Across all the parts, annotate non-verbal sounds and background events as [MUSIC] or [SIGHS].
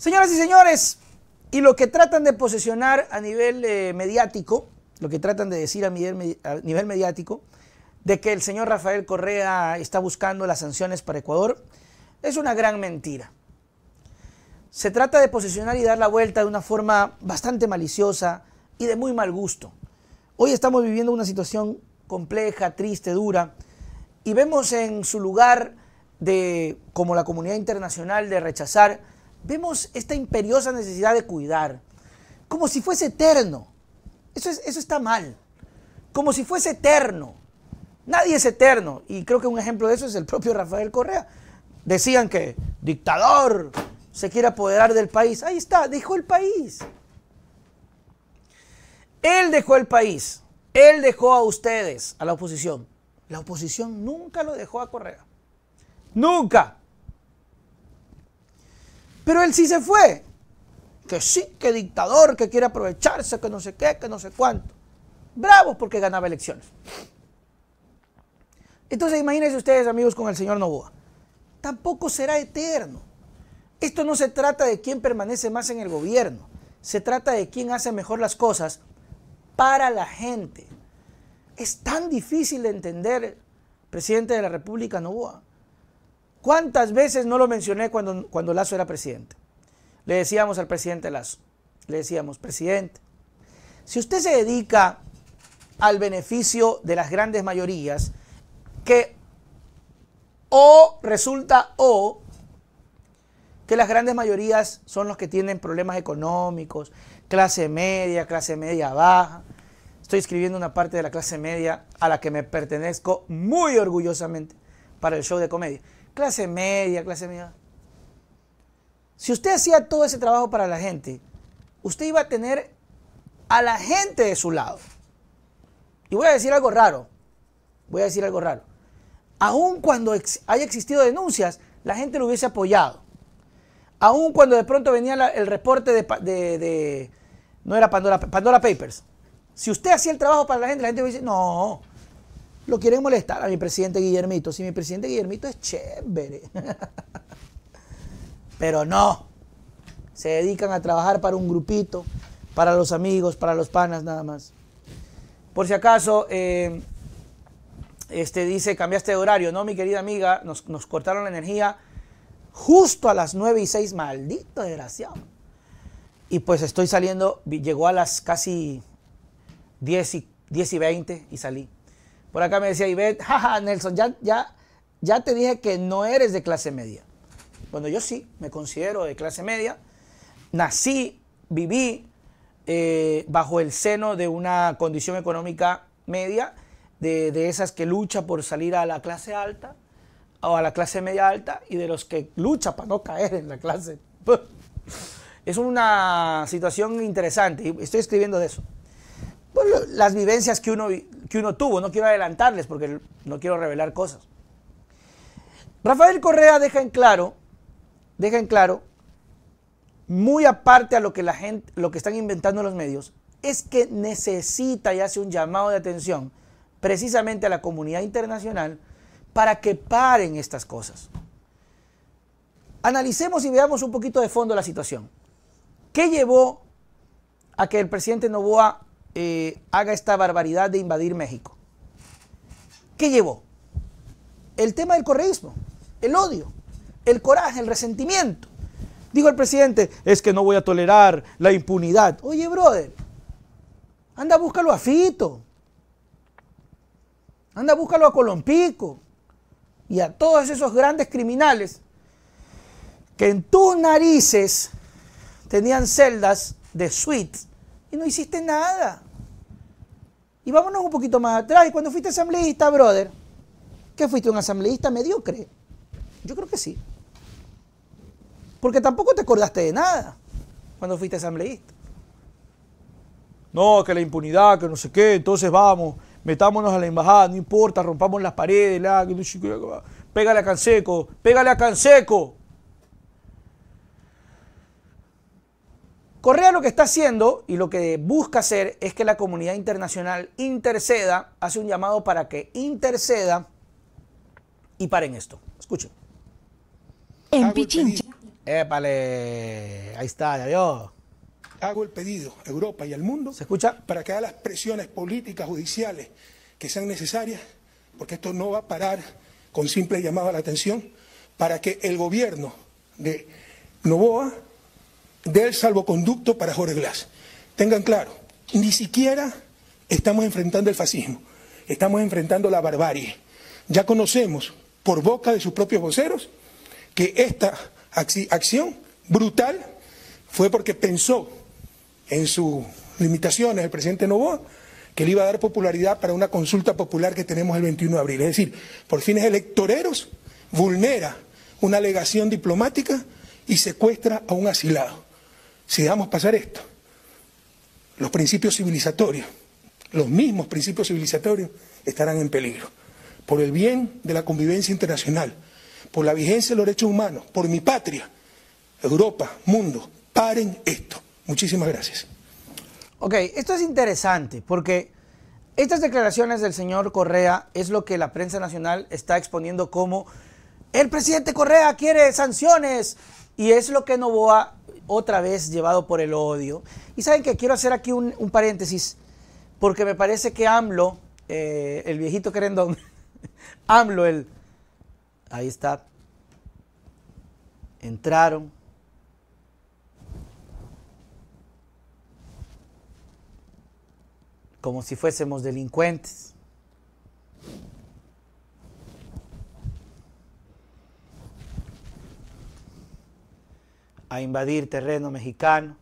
Señoras y señores, y lo que tratan de posicionar a nivel eh, mediático, lo que tratan de decir a nivel, a nivel mediático, de que el señor Rafael Correa está buscando las sanciones para Ecuador, es una gran mentira. Se trata de posicionar y dar la vuelta de una forma bastante maliciosa y de muy mal gusto. Hoy estamos viviendo una situación compleja, triste, dura, y vemos en su lugar de, como la comunidad internacional, de rechazar vemos esta imperiosa necesidad de cuidar, como si fuese eterno. Eso, eso está mal. Como si fuese eterno. Nadie es eterno. Y creo que un ejemplo de eso es el propio Rafael Correa. Decían que dictador se quiere apoderar del país. Ahí está, dejó el país. Él dejó el país. Él dejó a ustedes, a la oposición. La oposición nunca lo dejó a Correa. Nunca. Pero él sí se fue. Que sí, que dictador, que quiere aprovecharse, que no sé qué, que no sé cuánto. Bravo porque ganaba elecciones. Entonces imagínense ustedes, amigos, con el señor Novoa. Tampoco será eterno. Esto no se trata de quién permanece más en el gobierno. Se trata de quién hace mejor las cosas para la gente. Es tan difícil de entender, presidente de la República Novoa. ¿Cuántas veces no lo mencioné cuando, cuando Lazo era presidente? Le decíamos al presidente Lazo, le decíamos, presidente, si usted se dedica al beneficio de las grandes mayorías, que o resulta o que las grandes mayorías son los que tienen problemas económicos, clase media, clase media baja. Estoy escribiendo una parte de la clase media a la que me pertenezco muy orgullosamente para el show de comedia clase media, clase media. Si usted hacía todo ese trabajo para la gente, usted iba a tener a la gente de su lado. Y voy a decir algo raro. Voy a decir algo raro. Aun cuando haya existido denuncias, la gente lo hubiese apoyado. Aun cuando de pronto venía el reporte de, No era Pandora, Papers. Si usted hacía el trabajo para la gente, la gente hubiese... No, lo quieren molestar a mi presidente Guillermito. Si mi presidente Guillermito es chévere. [LAUGHS] Pero no. Se dedican a trabajar para un grupito, para los amigos, para los panas nada más. Por si acaso, eh, este dice, cambiaste de horario, ¿no, mi querida amiga? Nos, cortaron la energía justo a las 9 y 6, maldito desgraciado. Y pues estoy saliendo, llegó a las casi 10 y 20 y salí. Por acá me decía Ivette, jaja, Nelson, ya, ya, ya te dije que no eres de clase media. Bueno, yo sí, me considero de clase media. Nací, viví eh, bajo el seno de una condición económica media, de, esas que lucha por salir a la clase alta o a la clase media alta y de los que lucha para no caer en la clase. [LAUGHS] Es una situación interesante y estoy escribiendo de eso. Pues, las vivencias que uno que uno tuvo. No quiero adelantarles porque no quiero revelar cosas. Rafael Correa deja en claro, deja en claro, muy aparte a lo que la gente, lo que están inventando los medios, es que necesita y hace un llamado de atención precisamente a la comunidad internacional para que paren estas cosas. Analicemos y veamos un poquito de fondo la situación. ¿Qué llevó a que el presidente Novoa eh, haga esta barbaridad de invadir México. ¿Qué llevó? El tema del correísmo, el odio, el coraje, el resentimiento. Dijo el presidente, es que no voy a tolerar la impunidad. Oye, brother, anda búscalo a Fito, anda búscalo a Colompico y a todos esos grandes criminales que en tus narices tenían celdas de suite y no hiciste nada. Y vámonos un poquito más atrás. ¿Y cuando fuiste asambleísta, brother? ¿Qué fuiste un asambleísta mediocre? Yo creo que sí. Porque tampoco te acordaste de nada cuando fuiste asambleísta. No, que la impunidad, que no sé qué, entonces vamos, metámonos a la embajada, no importa, rompamos las paredes, la... pégale a Canseco, pégale a Canseco, Correa lo que está haciendo y lo que busca hacer es que la comunidad internacional interceda, hace un llamado para que interceda y paren esto. Escuchen. En Pichincha. Épale, ahí está, yo. Hago el pedido a Europa y al mundo. ¿Se escucha? Para que haga las presiones políticas, judiciales que sean necesarias, porque esto no va a parar con simple llamado a la atención, para que el gobierno de Novoa del salvoconducto para Jorge Glass. Tengan claro, ni siquiera estamos enfrentando el fascismo, estamos enfrentando la barbarie. Ya conocemos por boca de sus propios voceros que esta acción brutal fue porque pensó en sus limitaciones el presidente Novoa que le iba a dar popularidad para una consulta popular que tenemos el 21 de abril. Es decir, por fines electoreros vulnera una alegación diplomática y secuestra a un asilado si dejamos pasar esto, los principios civilizatorios, los mismos principios civilizatorios, estarán en peligro. Por el bien de la convivencia internacional, por la vigencia de los derechos humanos, por mi patria, Europa, mundo, paren esto. Muchísimas gracias. Ok, esto es interesante porque estas declaraciones del señor Correa es lo que la prensa nacional está exponiendo como el presidente Correa quiere sanciones y es lo que Novoa, otra vez llevado por el odio. Y saben que quiero hacer aquí un, paréntesis, porque me parece que AMLO, eh, el viejito querendón, [LAUGHS] AMLO, el. Ahí está. Entraron. Como si fuésemos delincuentes a invadir terreno mexicano.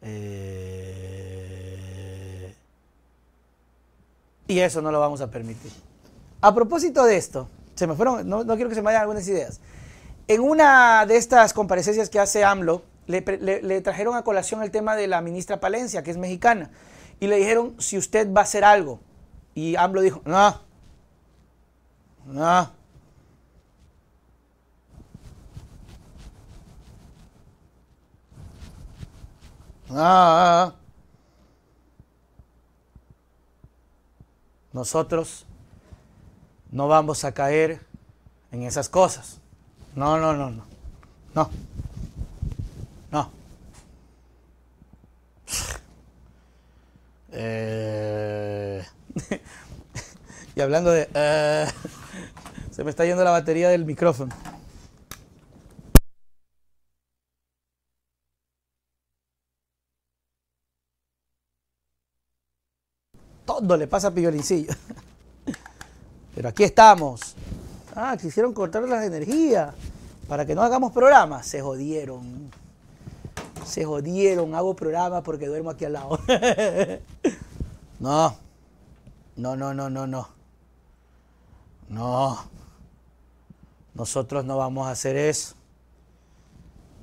Eh, y eso no lo vamos a permitir. A propósito de esto, se me fueron, no, quiero que se me vayan algunas ideas. En una de estas comparecencias que hace AMLO, le, le trajeron a colación el tema de la ministra Palencia, que es mexicana, y le dijeron si usted va a hacer algo. Y AMLO dijo, no, no, Ah, Nosotros no vamos a caer en esas cosas. No, no, no, no. No. No. [SIGHS] Eh. [LAUGHS] y hablando de... Eh, [LAUGHS] se me está yendo la batería del micrófono. No le pasa a [LAUGHS] Pero aquí estamos. Ah, quisieron cortar las energías para que no hagamos programas. Se jodieron. Se jodieron. Hago programa porque duermo aquí al lado. [LAUGHS] no. No, no, no, no, no. No. Nosotros no vamos a hacer eso.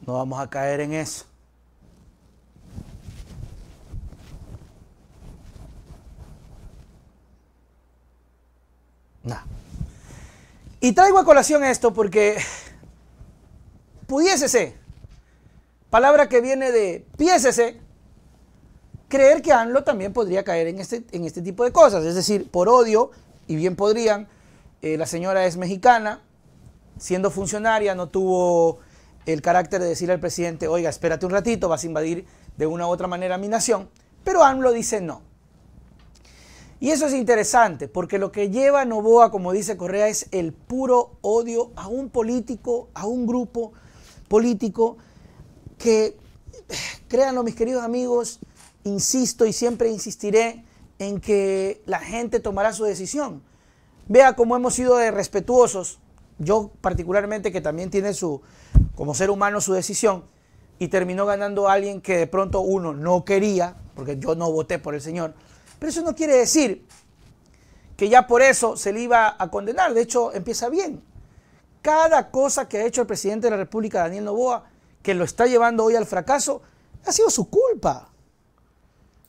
No vamos a caer en eso. Y traigo a colación esto porque pudiésese, palabra que viene de piésese, creer que ANLO también podría caer en este, en este tipo de cosas. Es decir, por odio, y bien podrían, eh, la señora es mexicana, siendo funcionaria no tuvo el carácter de decirle al presidente, oiga, espérate un ratito, vas a invadir de una u otra manera mi nación. Pero AMLO dice no. Y eso es interesante, porque lo que lleva Novoa, como dice Correa, es el puro odio a un político, a un grupo político que, [SIGHS] créanlo mis queridos amigos, insisto y siempre insistiré en que la gente tomará su decisión. Vea cómo hemos sido respetuosos, yo particularmente que también tiene su, como ser humano su decisión, y terminó ganando a alguien que de pronto uno no quería, porque yo no voté por el señor, pero eso no quiere decir que ya por eso se le iba a condenar. De hecho, empieza bien. Cada cosa que ha hecho el presidente de la República, Daniel Novoa, que lo está llevando hoy al fracaso, ha sido su culpa.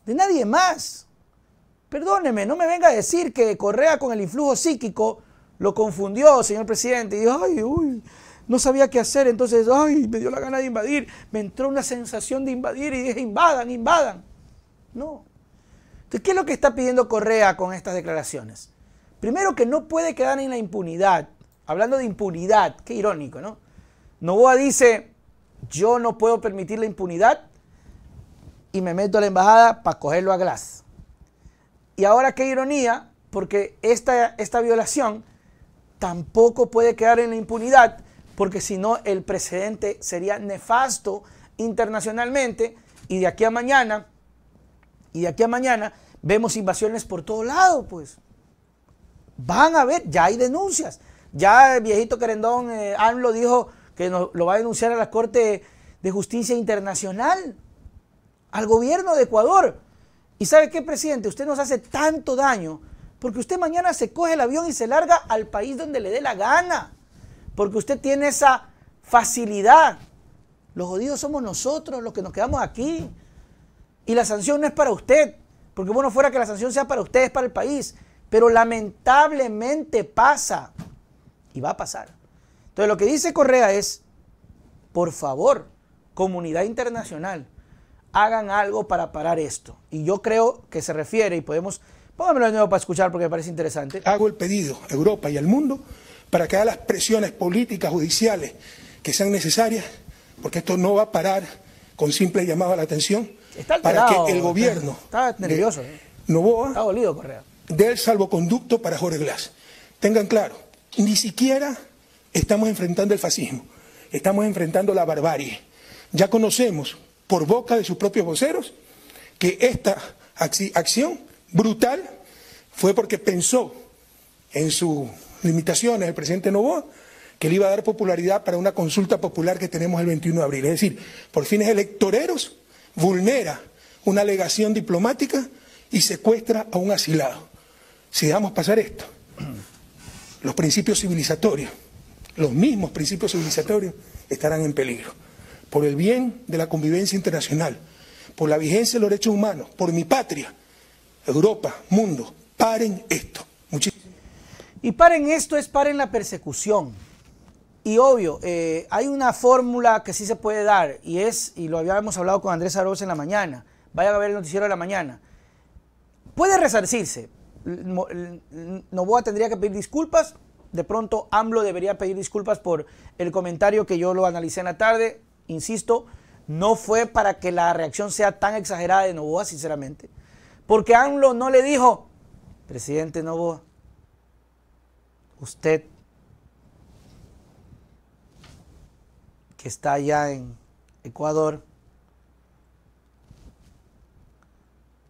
De nadie más. Perdóneme, no me venga a decir que Correa con el influjo psíquico lo confundió, señor presidente, y dijo, ay, uy, no sabía qué hacer, entonces, ay, me dio la gana de invadir, me entró una sensación de invadir y dije, invadan, invadan. No, entonces, ¿qué es lo que está pidiendo Correa con estas declaraciones? Primero que no puede quedar en la impunidad. Hablando de impunidad, qué irónico, ¿no? Novoa dice, yo no puedo permitir la impunidad y me meto a la embajada para cogerlo a Glass. Y ahora qué ironía, porque esta, esta violación tampoco puede quedar en la impunidad, porque si no el precedente sería nefasto internacionalmente y de aquí a mañana y de aquí a mañana vemos invasiones por todo lado, pues. Van a ver, ya hay denuncias. Ya el viejito querendón eh, AMLO dijo que lo va a denunciar a la Corte de Justicia Internacional, al gobierno de Ecuador. ¿Y sabe qué, presidente? Usted nos hace tanto daño porque usted mañana se coge el avión y se larga al país donde le dé la gana. Porque usted tiene esa facilidad. Los jodidos somos nosotros, los que nos quedamos aquí. Y la sanción no es para usted, porque bueno fuera que la sanción sea para ustedes, para el país, pero lamentablemente pasa y va a pasar. Entonces lo que dice Correa es, por favor, comunidad internacional, hagan algo para parar esto. Y yo creo que se refiere, y podemos, póngamelo de nuevo para escuchar porque me parece interesante. Hago el pedido a Europa y al mundo para que hagan las presiones políticas, judiciales que sean necesarias, porque esto no va a parar con simple llamada a la atención para que el gobierno. nervioso. Novoa. Está Del salvoconducto para Jorge Glass. Tengan claro, ni siquiera estamos enfrentando el fascismo. Estamos enfrentando la barbarie. Ya conocemos por boca de sus propios voceros que esta acción brutal fue porque pensó en sus limitaciones el presidente Novoa que le iba a dar popularidad para una consulta popular que tenemos el 21 de abril. Es decir, por fines electoreros vulnera una alegación diplomática y secuestra a un asilado. Si dejamos pasar esto, los principios civilizatorios, los mismos principios civilizatorios, estarán en peligro. Por el bien de la convivencia internacional, por la vigencia de los derechos humanos, por mi patria, Europa, mundo, paren esto. Y paren esto es paren la persecución. Y obvio, eh, hay una fórmula que sí se puede dar y es, y lo habíamos hablado con Andrés Arroz en la mañana, vaya a ver el noticiero de la mañana, puede resarcirse. Novoa tendría que pedir disculpas, de pronto AMLO debería pedir disculpas por el comentario que yo lo analicé en la tarde, insisto, no fue para que la reacción sea tan exagerada de Novoa, sinceramente, porque AMLO no le dijo, presidente Novoa, usted que está allá en Ecuador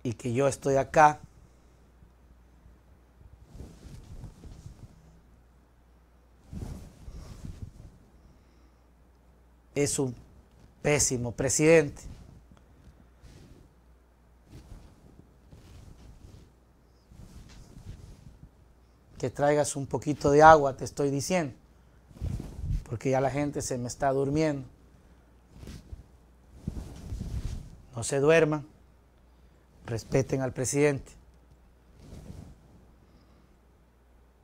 y que yo estoy acá. Es un pésimo presidente. Que traigas un poquito de agua, te estoy diciendo porque ya la gente se me está durmiendo. No se duerman, respeten al presidente.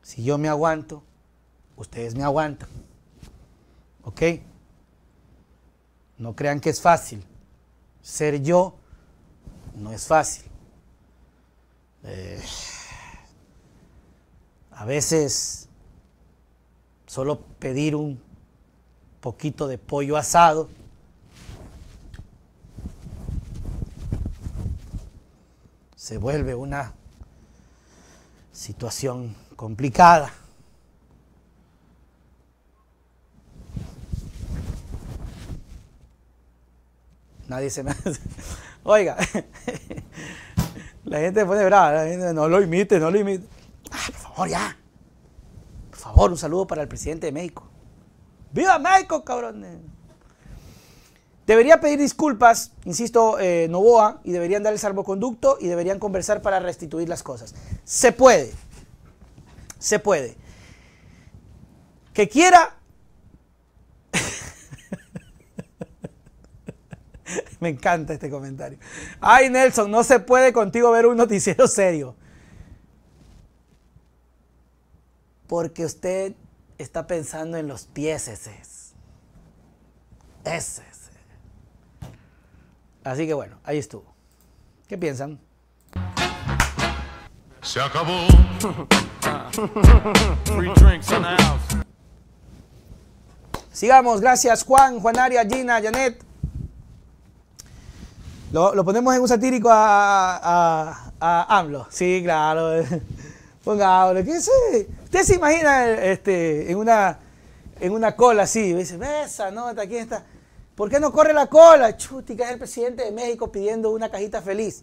Si yo me aguanto, ustedes me aguantan. ¿Ok? No crean que es fácil. Ser yo no es fácil. Eh, a veces solo pedir un poquito de pollo asado. Se vuelve una situación complicada. Nadie se me [LAUGHS] Oiga, [LAUGHS] la gente se pone brava, no lo imite, no lo imite. Ah, por favor, ya. Por favor, un saludo para el presidente de México. ¡Viva Michael, cabrón! Debería pedir disculpas, insisto, eh, Novoa, y deberían dar el salvoconducto y deberían conversar para restituir las cosas. Se puede. Se puede. Que quiera. [LAUGHS] Me encanta este comentario. Ay, Nelson, no se puede contigo ver un noticiero serio. Porque usted está pensando en los pies ese. Así que bueno, ahí estuvo. ¿Qué piensan? Se acabó. [LAUGHS] Free drinks Sigamos, gracias Juan, Juanaria, Gina, Janet. Lo, ponemos en un satírico a, a, AMLO. Sí, claro. [LAUGHS] Pongámoslo, ¿qué sé? Usted se imagina este, en, una, en una cola así, y dice, aquí está? ¿Por qué no corre la cola? Chutica, es el presidente de México pidiendo una cajita feliz.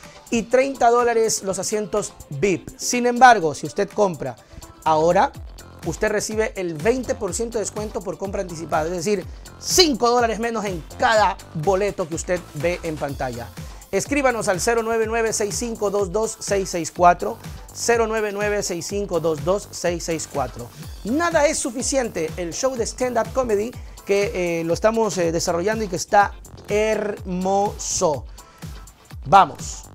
y 30 dólares los asientos VIP. Sin embargo, si usted compra ahora, usted recibe el 20% de descuento por compra anticipada, es decir, 5 dólares menos en cada boleto que usted ve en pantalla. Escríbanos al 099-6522-664, 099-6522-664. Nada es suficiente, el show de stand-up comedy que eh, lo estamos eh, desarrollando y que está hermoso. Vamos.